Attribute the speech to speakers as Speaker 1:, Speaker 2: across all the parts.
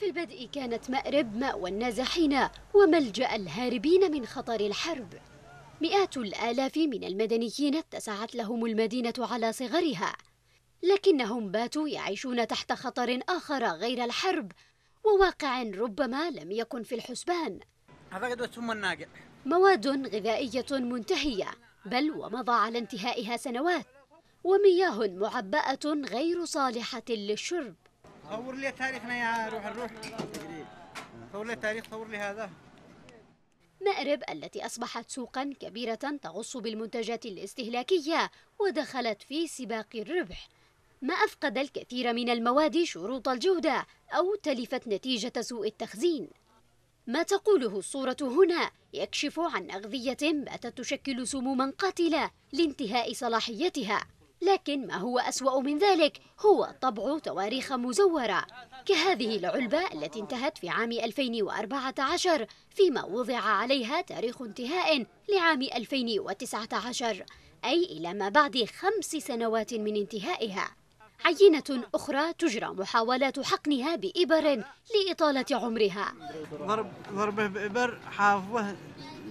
Speaker 1: في البدء كانت مأرب مأوى النازحين وملجأ الهاربين من خطر الحرب مئات الآلاف من المدنيين اتسعت لهم المدينة على صغرها لكنهم باتوا يعيشون تحت خطر آخر غير الحرب وواقع ربما لم يكن في الحسبان مواد غذائية منتهية بل ومضى على انتهائها سنوات ومياه معبأة غير صالحة للشرب
Speaker 2: صور لي تاريخنا يا روح الروح صور لي تاريخ صور لي هذا
Speaker 1: مأرب التي أصبحت سوقا كبيرة تغص بالمنتجات الاستهلاكية ودخلت في سباق الربح ما أفقد الكثير من المواد شروط الجودة أو تلفت نتيجة سوء التخزين ما تقوله الصورة هنا يكشف عن أغذية باتت تشكل سموما قاتلة لانتهاء صلاحيتها لكن ما هو أسوأ من ذلك هو طبع تواريخ مزورة كهذه العلبة التي انتهت في عام 2014 فيما وضع عليها تاريخ انتهاء لعام 2019 أي إلى ما بعد خمس سنوات من انتهائها عينة أخرى تجرى محاولات حقنها بإبر لإطالة عمرها
Speaker 2: ضرب ضربه بإبر حافظه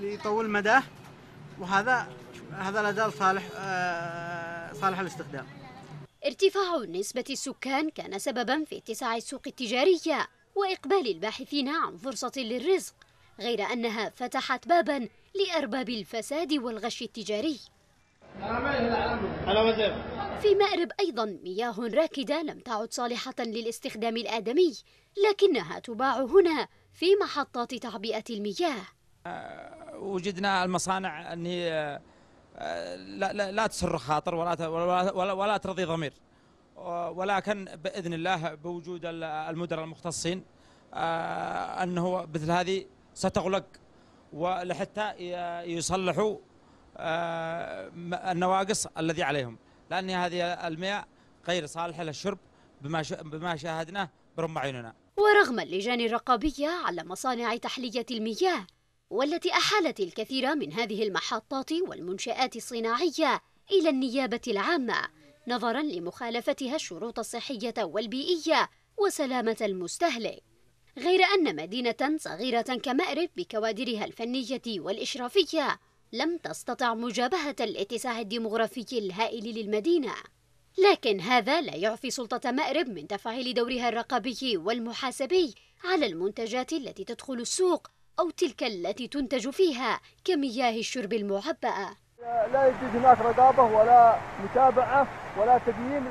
Speaker 2: لطول مداه وهذا هذا لا صالح آه صالح للاستخدام
Speaker 1: ارتفاع نسبة السكان كان سببا في اتساع السوق التجارية وإقبال الباحثين عن فرصة للرزق غير أنها فتحت بابا لأرباب الفساد والغش التجاري في مأرب أيضا مياه راكدة لم تعد صالحة للاستخدام الآدمي لكنها تباع هنا في محطات تعبئة المياه آه،
Speaker 2: وجدنا المصانع أن آه، آه، لا, لا, لا تسر خاطر ولا, ولا, ولا ترضي ضمير ولكن باذن الله بوجود المدراء المختصين آه، انه مثل هذه ستغلق ولحتى يصلحوا آه، النواقص الذي عليهم لان هذه المياه غير صالحه للشرب بما بما شاهدناه برم عيننا
Speaker 1: ورغم اللجان الرقابيه على مصانع تحليه المياه والتي أحالت الكثير من هذه المحطات والمنشآت الصناعية إلى النيابة العامة نظرا لمخالفتها الشروط الصحية والبيئية وسلامة المستهلك غير أن مدينة صغيرة كمأرب بكوادرها الفنية والإشرافية لم تستطع مجابهة الاتساع الديمغرافي الهائل للمدينة لكن هذا لا يعفي سلطة مأرب من تفعيل دورها الرقابي والمحاسبي على المنتجات التي تدخل السوق أو تلك التي تنتج فيها كمياه الشرب المعبأة لا يوجد هناك رقابة ولا متابعة ولا تقييم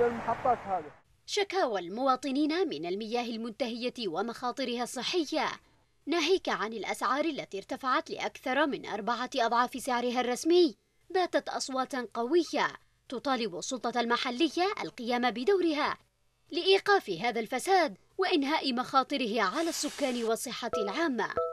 Speaker 1: للمحطات هذه شكاوى المواطنين من المياه المنتهية ومخاطرها الصحية ناهيك عن الأسعار التي ارتفعت لأكثر من أربعة أضعاف سعرها الرسمي باتت أصواتا قوية تطالب السلطة المحلية القيام بدورها لإيقاف هذا الفساد وإنهاء مخاطره على السكان والصحة العامة